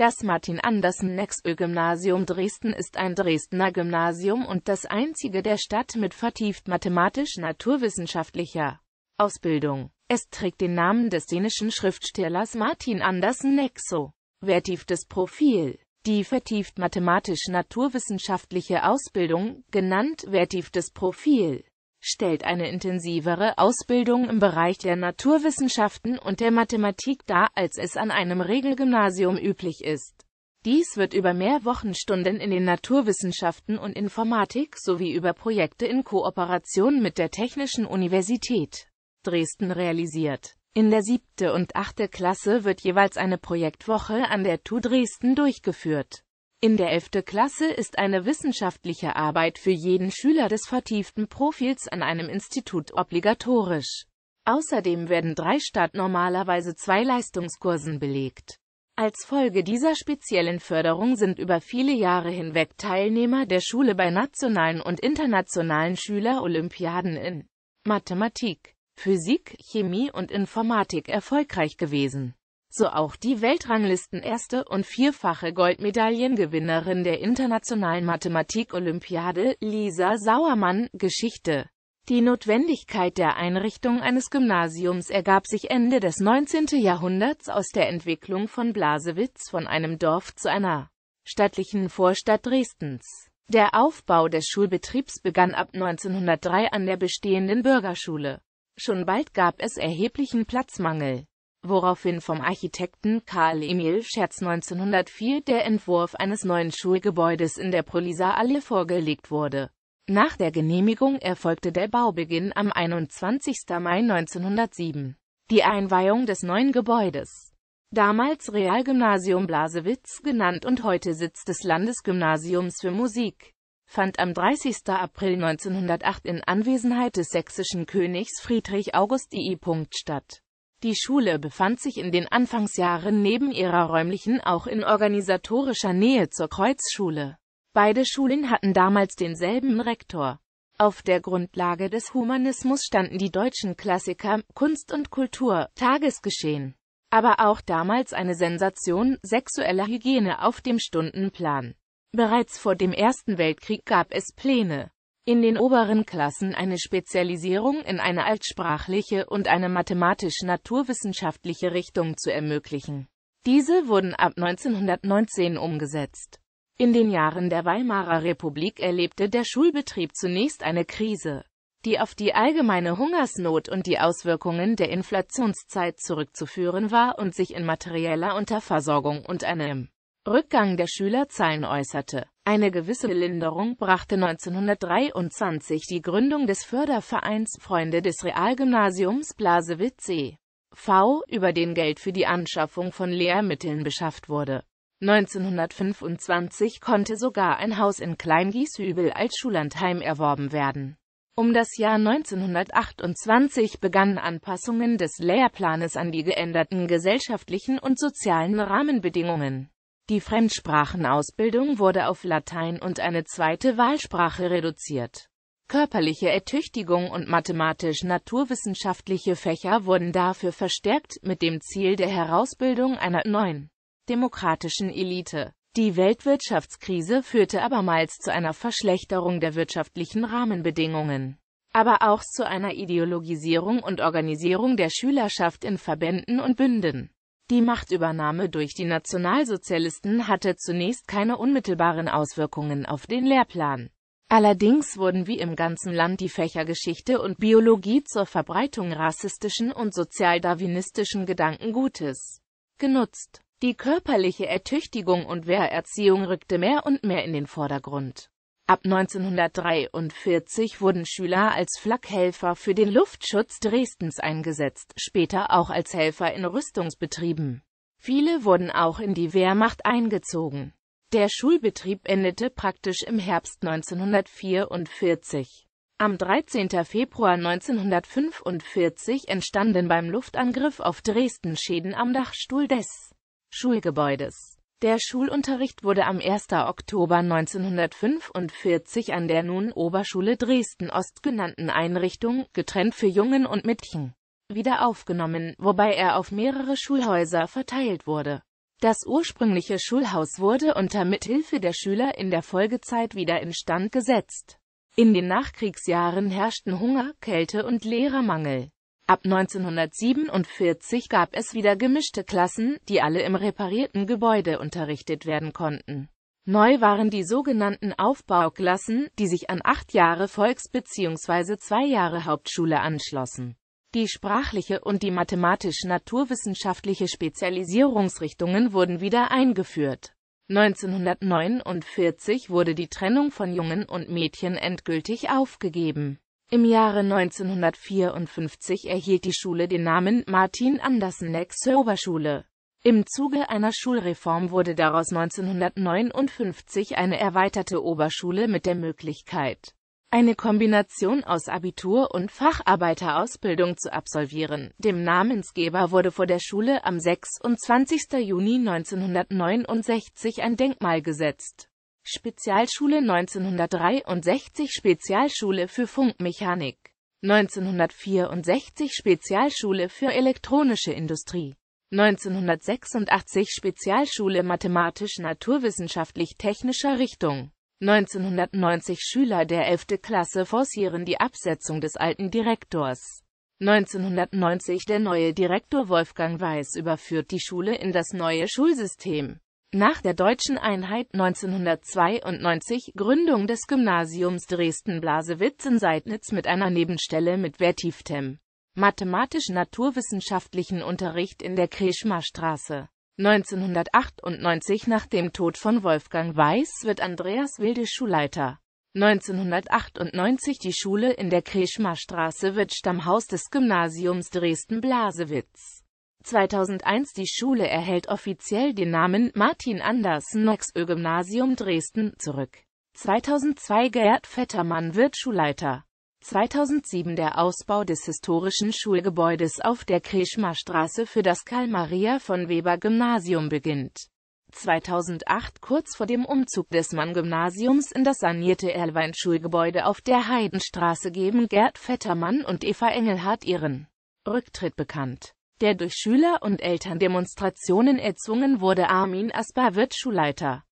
Das Martin-Andersen-Nexö-Gymnasium Dresden ist ein Dresdner Gymnasium und das einzige der Stadt mit vertieft mathematisch-naturwissenschaftlicher Ausbildung. Es trägt den Namen des dänischen Schriftstellers Martin Andersen Nexo. Vertieftes Profil Die vertieft mathematisch-naturwissenschaftliche Ausbildung, genannt vertieftes Profil, stellt eine intensivere Ausbildung im Bereich der Naturwissenschaften und der Mathematik dar, als es an einem Regelgymnasium üblich ist. Dies wird über mehr Wochenstunden in den Naturwissenschaften und Informatik sowie über Projekte in Kooperation mit der Technischen Universität Dresden realisiert. In der siebte und achte Klasse wird jeweils eine Projektwoche an der TU Dresden durchgeführt. In der 11. Klasse ist eine wissenschaftliche Arbeit für jeden Schüler des vertieften Profils an einem Institut obligatorisch. Außerdem werden drei statt normalerweise zwei Leistungskursen belegt. Als Folge dieser speziellen Förderung sind über viele Jahre hinweg Teilnehmer der Schule bei nationalen und internationalen Schülerolympiaden in Mathematik, Physik, Chemie und Informatik erfolgreich gewesen so auch die Weltranglisten-erste und vierfache Goldmedaillengewinnerin der Internationalen Mathematik-Olympiade, Lisa Sauermann, Geschichte. Die Notwendigkeit der Einrichtung eines Gymnasiums ergab sich Ende des 19. Jahrhunderts aus der Entwicklung von Blasewitz von einem Dorf zu einer stattlichen Vorstadt Dresdens. Der Aufbau des Schulbetriebs begann ab 1903 an der bestehenden Bürgerschule. Schon bald gab es erheblichen Platzmangel woraufhin vom Architekten Karl Emil Scherz 1904 der Entwurf eines neuen Schulgebäudes in der Proliser Alle vorgelegt wurde. Nach der Genehmigung erfolgte der Baubeginn am 21. Mai 1907. Die Einweihung des neuen Gebäudes, damals Realgymnasium Blasewitz genannt und heute Sitz des Landesgymnasiums für Musik, fand am 30. April 1908 in Anwesenheit des sächsischen Königs Friedrich August I. statt die Schule befand sich in den Anfangsjahren neben ihrer räumlichen auch in organisatorischer Nähe zur Kreuzschule. Beide Schulen hatten damals denselben Rektor. Auf der Grundlage des Humanismus standen die deutschen Klassiker, Kunst und Kultur, Tagesgeschehen. Aber auch damals eine Sensation, sexueller Hygiene auf dem Stundenplan. Bereits vor dem Ersten Weltkrieg gab es Pläne, in den oberen Klassen eine Spezialisierung in eine altsprachliche und eine mathematisch-naturwissenschaftliche Richtung zu ermöglichen. Diese wurden ab 1919 umgesetzt. In den Jahren der Weimarer Republik erlebte der Schulbetrieb zunächst eine Krise, die auf die allgemeine Hungersnot und die Auswirkungen der Inflationszeit zurückzuführen war und sich in materieller Unterversorgung und einem Rückgang der Schülerzahlen äußerte. Eine gewisse Linderung brachte 1923 die Gründung des Fördervereins Freunde des Realgymnasiums Blasewitz e. V. über den Geld für die Anschaffung von Lehrmitteln beschafft wurde. 1925 konnte sogar ein Haus in Kleingiesübel als Schullandheim erworben werden. Um das Jahr 1928 begannen Anpassungen des Lehrplanes an die geänderten gesellschaftlichen und sozialen Rahmenbedingungen. Die Fremdsprachenausbildung wurde auf Latein und eine zweite Wahlsprache reduziert. Körperliche Ertüchtigung und mathematisch-naturwissenschaftliche Fächer wurden dafür verstärkt, mit dem Ziel der Herausbildung einer neuen demokratischen Elite. Die Weltwirtschaftskrise führte abermals zu einer Verschlechterung der wirtschaftlichen Rahmenbedingungen, aber auch zu einer Ideologisierung und Organisierung der Schülerschaft in Verbänden und Bünden. Die Machtübernahme durch die Nationalsozialisten hatte zunächst keine unmittelbaren Auswirkungen auf den Lehrplan. Allerdings wurden wie im ganzen Land die Fächer Geschichte und Biologie zur Verbreitung rassistischen und sozialdarwinistischen Gedankengutes genutzt. Die körperliche Ertüchtigung und Wehrerziehung rückte mehr und mehr in den Vordergrund. Ab 1943 wurden Schüler als Flakhelfer für den Luftschutz Dresdens eingesetzt, später auch als Helfer in Rüstungsbetrieben. Viele wurden auch in die Wehrmacht eingezogen. Der Schulbetrieb endete praktisch im Herbst 1944. Am 13. Februar 1945 entstanden beim Luftangriff auf Dresden Schäden am Dachstuhl des Schulgebäudes. Der Schulunterricht wurde am 1. Oktober 1945 an der nun Oberschule Dresden-Ost genannten Einrichtung, getrennt für Jungen und Mädchen, wieder aufgenommen, wobei er auf mehrere Schulhäuser verteilt wurde. Das ursprüngliche Schulhaus wurde unter Mithilfe der Schüler in der Folgezeit wieder instand gesetzt. In den Nachkriegsjahren herrschten Hunger, Kälte und Lehrermangel. Ab 1947 gab es wieder gemischte Klassen, die alle im reparierten Gebäude unterrichtet werden konnten. Neu waren die sogenannten Aufbauklassen, die sich an acht Jahre Volks- bzw. zwei Jahre Hauptschule anschlossen. Die sprachliche und die mathematisch-naturwissenschaftliche Spezialisierungsrichtungen wurden wieder eingeführt. 1949 wurde die Trennung von Jungen und Mädchen endgültig aufgegeben im Jahre 1954 erhielt die Schule den Namen Martin-Andersen-Ex-Oberschule. Im Zuge einer Schulreform wurde daraus 1959 eine erweiterte Oberschule mit der Möglichkeit, eine Kombination aus Abitur und Facharbeiterausbildung zu absolvieren. Dem Namensgeber wurde vor der Schule am 26. Juni 1969 ein Denkmal gesetzt Spezialschule 1963 Spezialschule für Funkmechanik 1964 Spezialschule für elektronische Industrie 1986 Spezialschule mathematisch-naturwissenschaftlich-technischer Richtung 1990 Schüler der 11. Klasse forcieren die Absetzung des alten Direktors. 1990 Der neue Direktor Wolfgang Weiß überführt die Schule in das neue Schulsystem. Nach der deutschen Einheit 1992 Gründung des Gymnasiums Dresden-Blasewitz in Seidnitz mit einer Nebenstelle mit vertieftem mathematisch-naturwissenschaftlichen Unterricht in der Kreschmarstraße. 1998 nach dem Tod von Wolfgang Weiß wird Andreas Wilde Schulleiter. 1998 die Schule in der Kreschmarstraße wird Stammhaus des Gymnasiums Dresden-Blasewitz. 2001 Die Schule erhält offiziell den Namen Martin Anders Öl Gymnasium Dresden zurück. 2002 Gerd Vettermann wird Schulleiter. 2007 der Ausbau des historischen Schulgebäudes auf der Kreschmerstraße für das Karl-Maria von Weber Gymnasium beginnt. 2008 kurz vor dem Umzug des Mann-Gymnasiums in das sanierte Erlwein-Schulgebäude auf der Heidenstraße geben Gerd Vettermann und Eva Engelhardt ihren Rücktritt bekannt der durch Schüler- und Elterndemonstrationen erzwungen wurde. Armin Aspar wird Schulleiter